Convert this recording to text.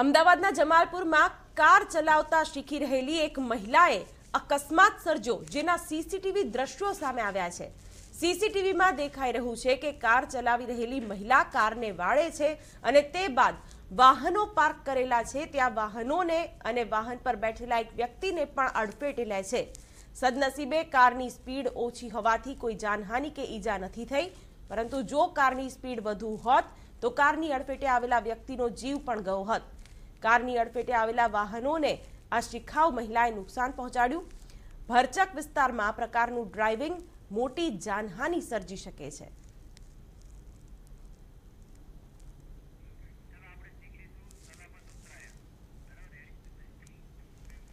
અમદાવાદના જમાલપુરમાં કાર ચલાવતા શીખી રહેલી એક મહિલાએ અકસ્માત સર્જો જેના સીસીટીવી દ્રશ્યો સામે આવ્યા છે સીસીટીવીમાં દેખાઈ રહ્યું છે કે કાર ચલાવી રહેલી મહિલા કારને વાળે છે અને તે બાદ વાહનો પાર્ક કરેલા છે ત્યાં વાહનોને અને વાહન પર બેઠેલા એક વ્યક્તિને પણ અડફેટે લે છે સદનસીબે કારની સ્પીડ ઓછી હોવાથી કોઈ જાનહાનિ કે ઈજા નથી થઈ પરંતુ જો કારની સ્પીડ વધુ હોત તો કારની અડફેટે આવેલા વ્યક્તિનો જીવ પણ ગયો હતો કારની અડફેટે આવેલા વાહનોને આ શિખાઉ મહિલાએ નુકસાન પહોંચાડ્યું ભરચક વિસ્તારમાં આ પ્રકારનું ડ્રાઇવિંગ મોટી જાનહાની સર્જી શકે છે